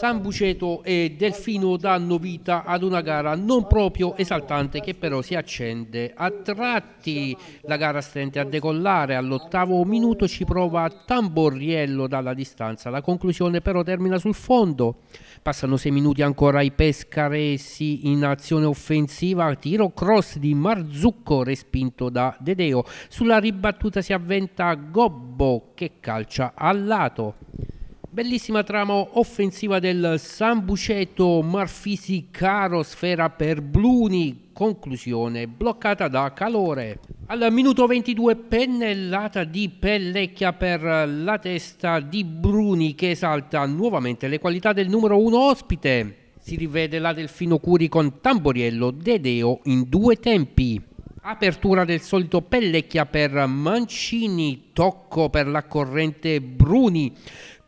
San Buceto e Delfino danno vita ad una gara non proprio esaltante che però si accende a tratti. La gara stente a decollare, all'ottavo minuto ci prova Tamborriello dalla distanza, la conclusione però termina sul fondo. Passano sei minuti ancora i pescaresi in azione offensiva, tiro cross di Marzucco respinto da Dedeo. Sulla ribattuta si avventa Gobbo che calcia al lato. Bellissima trama offensiva del Sambuceto Marfisi Caro Sfera per Bluni, conclusione bloccata da calore. Al minuto 22 pennellata di Pellecchia per la testa di Bruni che esalta nuovamente le qualità del numero 1 ospite. Si rivede la Delfino Curi con Tamboriello Dedeo in due tempi. Apertura del solito Pellecchia per Mancini, tocco per la corrente Bruni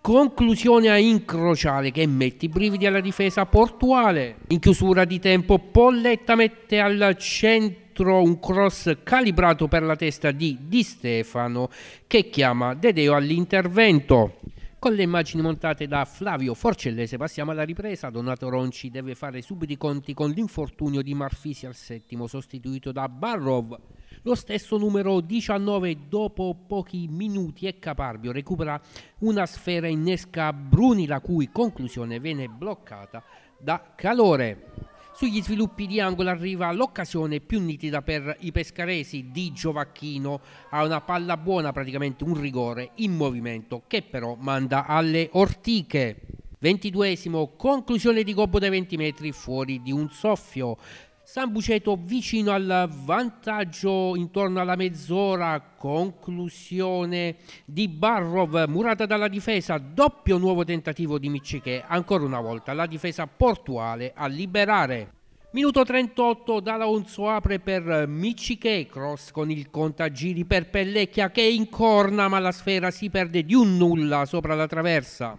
Conclusione a incrociare che mette i brividi alla difesa portuale. In chiusura di tempo Polletta mette al centro un cross calibrato per la testa di Di Stefano che chiama Dedeo all'intervento. Con le immagini montate da Flavio Forcellese passiamo alla ripresa. Donato Ronci deve fare subito i conti con l'infortunio di Marfisi al settimo sostituito da Barrov. Lo stesso numero 19 dopo pochi minuti e Caparbio recupera una sfera innesca Bruni la cui conclusione viene bloccata da Calore. Sugli sviluppi di angolo arriva l'occasione più nitida per i pescaresi di Giovacchino. Ha una palla buona, praticamente un rigore in movimento che però manda alle ortiche. 22esimo, conclusione di Gobbo dai 20 metri fuori di un soffio. San Buceto vicino al vantaggio intorno alla mezz'ora, conclusione di Barrov, murata dalla difesa, doppio nuovo tentativo di Miccichè, ancora una volta la difesa portuale a liberare. Minuto 38, Dalaunzo apre per Michiche, cross con il contagiri per Pellecchia che incorna ma la sfera si perde di un nulla sopra la traversa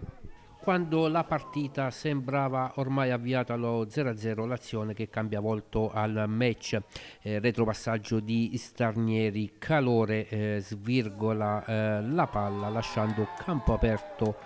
quando la partita sembrava ormai avviata allo 0-0, l'azione che cambia volto al match, eh, retropassaggio di Starnieri, calore eh, svirgola eh, la palla lasciando campo aperto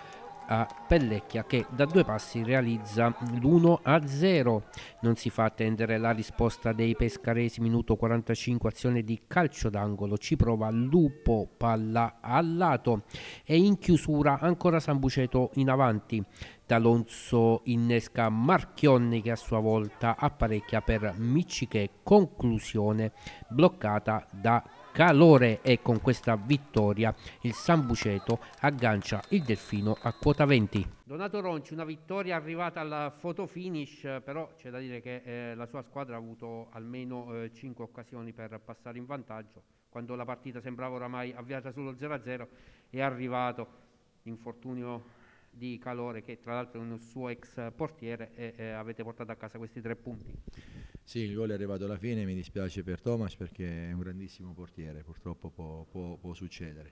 a Pellecchia che da due passi realizza l'1 a 0. Non si fa attendere la risposta dei pescaresi, minuto 45 azione di calcio d'angolo, ci prova Lupo, palla al lato e in chiusura ancora Sambuceto in avanti. D'Alonso innesca Marchionni che a sua volta apparecchia per Micci conclusione bloccata da calore e con questa vittoria il San Buceto aggancia il Delfino a quota 20. Donato Ronci, una vittoria arrivata al photo finish, però c'è da dire che eh, la sua squadra ha avuto almeno eh, 5 occasioni per passare in vantaggio. Quando la partita sembrava oramai avviata sullo 0-0 è arrivato infortunio di calore che tra l'altro è un suo ex portiere e eh, avete portato a casa questi tre punti. Sì, il gol è arrivato alla fine, mi dispiace per Thomas perché è un grandissimo portiere, purtroppo può, può, può succedere.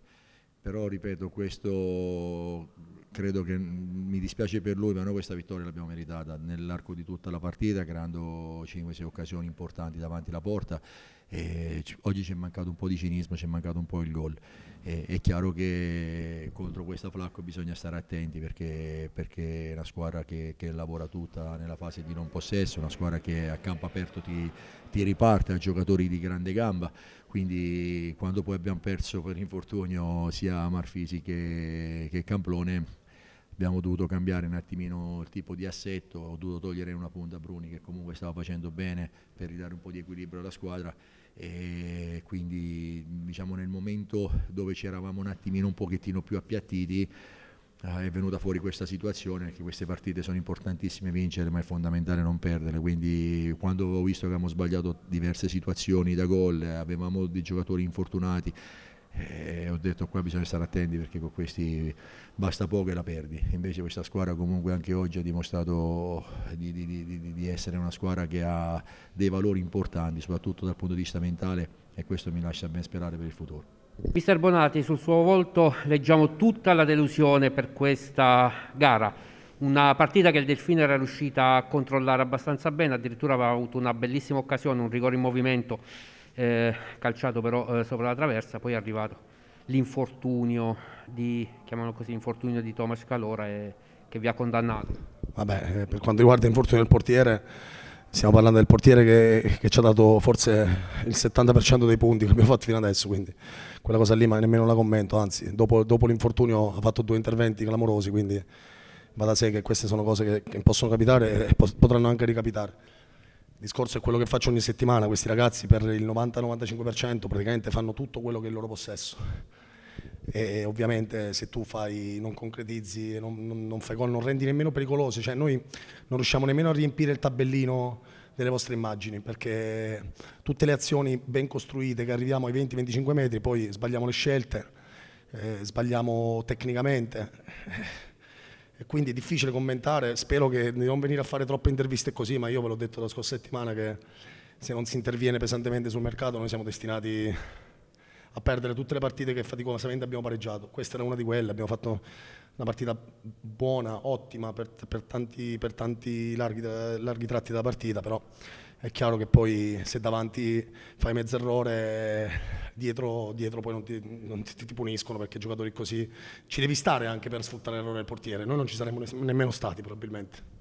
Però ripeto, questo credo che mi dispiace per lui, ma noi questa vittoria l'abbiamo meritata nell'arco di tutta la partita, creando 5-6 occasioni importanti davanti alla porta. E oggi ci è mancato un po' di cinismo, ci è mancato un po' il gol è, è chiaro che contro questa Flacco bisogna stare attenti perché, perché è una squadra che, che, lavora tutta nella fase di non possesso, una squadra che a campo aperto ti, ti riparte, a giocatori di grande gamba, quindi quando poi abbiamo perso per infortunio sia Marfisi che, che Camplone abbiamo dovuto cambiare un attimino il tipo di assetto, ho dovuto togliere una punta a Bruni che comunque stava facendo bene per ridare un po' di equilibrio alla squadra e quindi diciamo nel momento dove ci eravamo un attimino un pochettino più appiattiti eh, è venuta fuori questa situazione che queste partite sono importantissime vincere ma è fondamentale non perdere quindi quando ho visto che abbiamo sbagliato diverse situazioni da gol avevamo dei giocatori infortunati e eh, ho detto qua bisogna stare attenti perché con questi basta poco e la perdi. Invece questa squadra comunque anche oggi ha dimostrato di, di, di, di essere una squadra che ha dei valori importanti, soprattutto dal punto di vista mentale e questo mi lascia ben sperare per il futuro. Mister Bonati, sul suo volto leggiamo tutta la delusione per questa gara. Una partita che il Delfino era riuscita a controllare abbastanza bene, addirittura aveva avuto una bellissima occasione, un rigore in movimento eh, calciato però eh, sopra la traversa, poi è arrivato l'infortunio di, così, infortunio di Thomas Calora e, eh, che vi ha condannato. Vabbè, eh, per quanto riguarda l'infortunio del portiere, stiamo parlando del portiere che, che, ci ha dato forse il 70% dei punti che abbiamo fatto fino adesso, quindi quella cosa lì ma nemmeno la commento, anzi dopo, dopo l'infortunio ha fatto due interventi clamorosi, quindi va da sé che queste sono cose che, che possono capitare e potranno anche ricapitare. Il discorso è quello che faccio ogni settimana, questi ragazzi per il 90-95% praticamente fanno tutto quello che è il loro possesso. E ovviamente se tu fai, non concretizzi, non, non, non fai gol, non rendi nemmeno pericolosi, cioè noi non riusciamo nemmeno a riempire il tabellino delle vostre immagini perché tutte le azioni ben costruite che arriviamo ai 20-25 metri poi sbagliamo le scelte, eh, sbagliamo tecnicamente e quindi è difficile commentare, spero che di non venire a fare troppe interviste così, ma io ve l'ho detto la scorsa settimana che se non si interviene pesantemente sul mercato noi siamo destinati a perdere tutte le partite che faticosamente abbiamo pareggiato, questa era una di quelle, abbiamo fatto una partita buona, ottima per, per, tanti, per tanti, larghi, larghi tratti della partita, però è chiaro che poi se davanti fai mezzo errore, dietro, dietro poi non, ti, non ti, ti, puniscono perché giocatori così ci devi stare anche per sfruttare l'errore del portiere. Noi non ci saremmo nemmeno stati probabilmente.